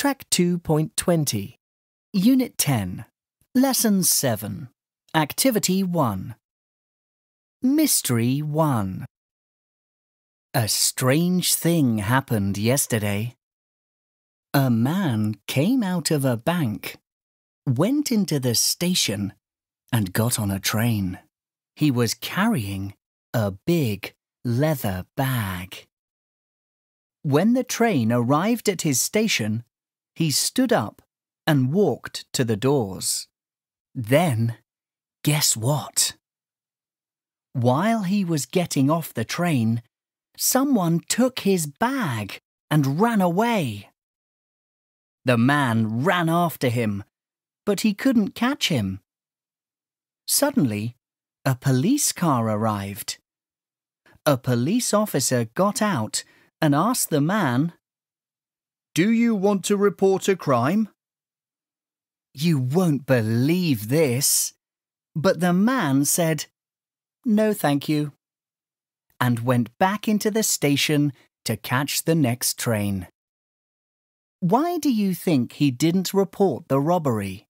Track 2.20. Unit 10. Lesson 7. Activity 1. Mystery 1. A strange thing happened yesterday. A man came out of a bank, went into the station, and got on a train. He was carrying a big leather bag. When the train arrived at his station, he stood up and walked to the doors. Then, guess what? While he was getting off the train, someone took his bag and ran away. The man ran after him, but he couldn't catch him. Suddenly, a police car arrived. A police officer got out and asked the man do you want to report a crime? You won't believe this. But the man said, No, thank you, and went back into the station to catch the next train. Why do you think he didn't report the robbery?